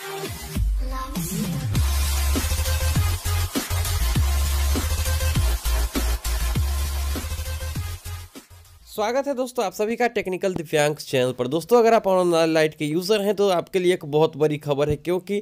Love you. स्वागत है दोस्तों आप सभी का टेक्निकल दिव्यांग चैनल पर दोस्तों अगर आप ऑनलाइन लाइट के यूज़र हैं तो आपके लिए एक बहुत बड़ी खबर है क्योंकि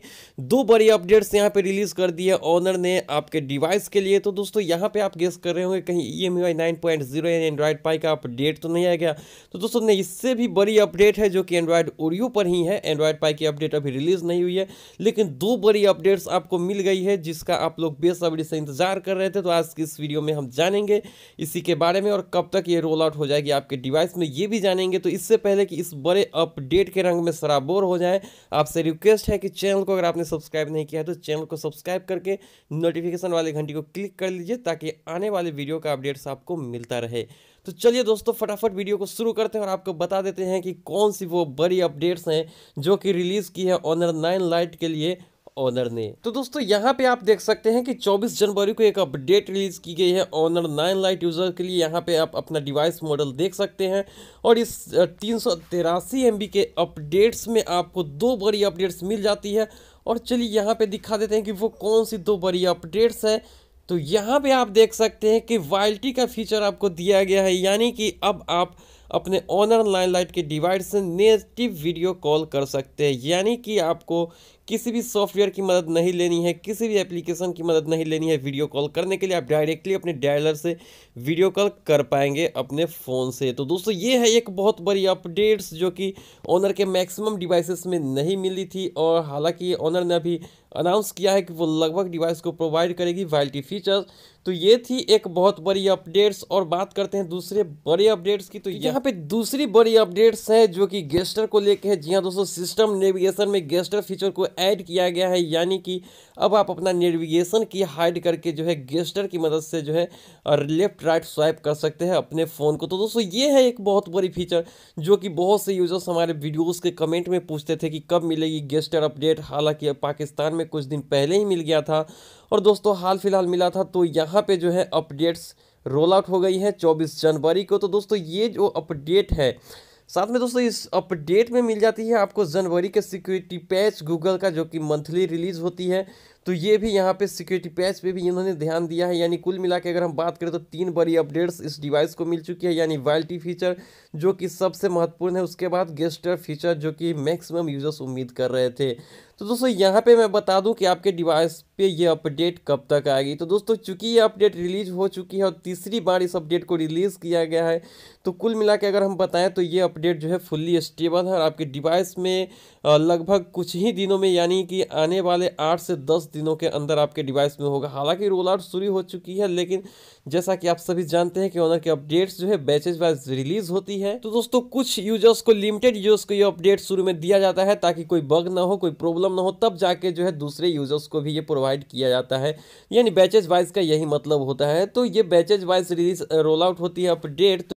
दो बड़ी अपडेट्स यहाँ पे रिलीज़ कर दिए ऑनर ने आपके डिवाइस के लिए तो दोस्तों यहाँ पे आप गेस कर रहे होंगे कहीं E M I nine point zero Android Pie का अपडेट तो नहीं आ गया तो दोस्तों ने इससे भी बड़ी अपडेट है जो कि एंड्रॉयड ओरियो पर ही है एंड्रॉयड पाई की अपडेट अभी रिलीज़ नहीं हुई है लेकिन दो बड़ी अपडेट्स आपको मिल गई है जिसका आप लोग बेसब्री से इंतजार कर रहे थे तो आज की इस वीडियो में हम जानेंगे इसी के बारे में और कब तक ये रोल आउट हो जाए जाएगी आपके डिवाइस में ये भी जानेंगे तो इससे पहले कि इस बड़े अपडेट के रंग में सराबोर हो जाए आपसे रिक्वेस्ट है कि चैनल को अगर आपने सब्सक्राइब नहीं किया है तो चैनल को सब्सक्राइब करके नोटिफिकेशन वाले घंटी को क्लिक कर लीजिए ताकि आने वाले वीडियो का अपडेट्स आपको मिलता रहे तो चलिए दोस्तों फटाफट वीडियो को शुरू करते हैं और आपको बता देते हैं कि कौन सी वो बड़ी अपडेट्स हैं जो कि रिलीज़ की है ऑनर नाइन लाइट के लिए ऑनर ने तो दोस्तों यहाँ पे आप देख सकते हैं कि 24 जनवरी को एक अपडेट रिलीज की गई है ऑनर नाइन लाइट यूजर के लिए यहाँ पे आप अपना डिवाइस मॉडल देख सकते हैं और इस तीन सौ के अपडेट्स में आपको दो बड़ी अपडेट्स मिल जाती है और चलिए यहाँ पे दिखा देते हैं कि वो कौन सी दो बड़ी अपडेट्स है तो यहाँ पे आप देख सकते हैं कि वाइल्टी का फीचर आपको दिया गया है यानी कि अब आप अपने ऑनर लाइन लाइट के डिवाइस से नेटिव वीडियो कॉल कर सकते हैं यानी कि आपको किसी भी सॉफ्टवेयर की मदद नहीं लेनी है किसी भी एप्लीकेशन की मदद नहीं लेनी है वीडियो कॉल करने के लिए आप डायरेक्टली अपने डायलर से वीडियो कॉल कर पाएंगे अपने फ़ोन से तो दोस्तों ये है एक बहुत बड़ी अपडेट्स जो कि ऑनर के मैक्सिमम डिवाइसेस में नहीं मिली थी और हालांकि ऑनर ने अभी अनाउंस किया है कि वो लगभग डिवाइस को प्रोवाइड करेगी वाइल्टी फीचर्स तो ये थी एक बहुत बड़ी अपडेट्स और बात करते हैं दूसरे बड़े अपडेट्स की तो यहाँ यहाँ पे दूसरी बड़ी अपडेट्स है जो कि गेस्टर को लेकर है जी हाँ दोस्तों सिस्टम नेविगेशन में गेस्टर फीचर को ऐड किया गया है यानी कि अब आप अपना नेविगेशन की हाइड करके जो है गेस्टर की मदद से जो है लेफ्ट राइट स्वाइप कर सकते हैं अपने फ़ोन को तो दोस्तों ये है एक बहुत बड़ी फीचर जो कि बहुत से यूज़र्स हमारे वीडियोज़ के कमेंट में पूछते थे कि कब मिलेगी गेस्टर अपडेट हालाँकि पाकिस्तान में कुछ दिन पहले ही मिल गया था और दोस्तों हाल फिलहाल मिला था तो यहाँ पे जो है अपडेट्स रोल आउट हो गई हैं चौबीस जनवरी को तो दोस्तों ये जो अपडेट है साथ में दोस्तों इस अपडेट में मिल जाती है आपको जनवरी के सिक्योरिटी पैच गूगल का जो कि मंथली रिलीज़ होती है तो ये भी यहाँ पे सिक्योरिटी पैच पे भी इन्होंने ध्यान दिया है यानी कुल मिला के अगर हम बात करें तो तीन बड़ी अपडेट्स इस डिवाइस को मिल चुकी है यानी वायल्टी फीचर जो कि सबसे महत्वपूर्ण है उसके बाद गेस्टर फीचर जो कि मैक्सिमम यूजर्स उम्मीद कर रहे थे तो दोस्तों यहाँ पे मैं बता दूं कि आपके डिवाइस पे ये अपडेट कब तक आएगी तो दोस्तों चूंकि ये अपडेट रिलीज हो चुकी है और तीसरी बार इस अपडेट को रिलीज़ किया गया है तो कुल मिला के अगर हम बताएं तो ये अपडेट जो है फुल्ली स्टेबल है और आपके डिवाइस में लगभग कुछ ही दिनों में यानी कि आने वाले आठ से दस दिनों के अंदर आपके डिवाइस में होगा हालांकि रोल आउट शुरू हो चुकी है लेकिन जैसा कि आप सभी जानते हैं कि ऑनर के अपडेट्स जो है बैचेज वाइज रिलीज होती है तो दोस्तों कुछ यूजर्स को लिमिटेड यूजर्स को ये अपडेट शुरू में दिया जाता है ताकि कोई बग ना हो कोई प्रॉब्लम ना हो तब जाके जो है दूसरे यूजर्स को भी ये प्रोवाइड किया जाता है यानी बैचेज वाइज का यही मतलब होता है तो ये batches wise release roll out होती है अपडेट तो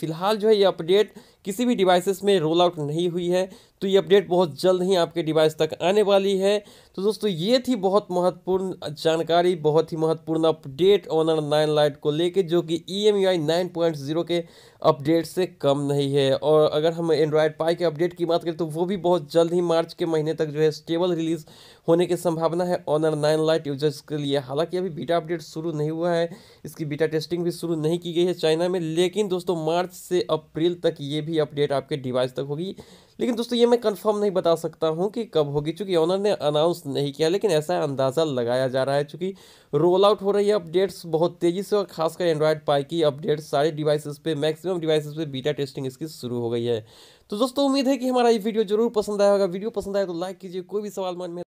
फिलहाल जो है ये अपडेट किसी भी डिवाइसेस में रोल आउट नहीं हुई है तो ये अपडेट बहुत जल्द ही आपके डिवाइस तक आने वाली है तो दोस्तों ये थी बहुत महत्वपूर्ण जानकारी बहुत ही महत्वपूर्ण अपडेट ऑनर नाइन लाइट को लेके जो कि E M I nine point zero के अपडेट से कम नहीं है और अगर हम एंड्रॉयड पाई के अपडेट की बात करें तो वो भी बहुत जल्द ही मार्च के महीने तक जो है स्टेबल रिलीज होने की संभावना है ऑनर नाइन लाइट यूजर्स के लिए हालांकि अभी बीटा अपडेट शुरू नहीं हुआ है इसकी बीटा टेस्टिंग भी शुरू नहीं की गई है चाइना में लेकिन दोस्तों मार्च से अप्रैल तक ये भी भी अपडेट आपके डिवाइस तक होगी लेकिन दोस्तों ये मैं कंफर्म नहीं बता सकता हूँ कि कब होगी चूँकि ऑनर ने अनाउंस नहीं किया लेकिन ऐसा अंदाज़ा लगाया जा रहा है चूँकि रोल आउट हो रही है अपडेट्स बहुत तेज़ी से और खासकर एंड्रॉयड पाई की अपडेट्स सारे डिवाइसेस पे मैक्सिमम डिवाइसेस पे बीटा टेस्टिंग इसकी शुरू हो गई है तो दोस्तों उम्मीद है कि हमारा ये वीडियो जरूर पसंद आया होगा वीडियो पसंद आया तो लाइक कीजिए कोई भी सवाल मन में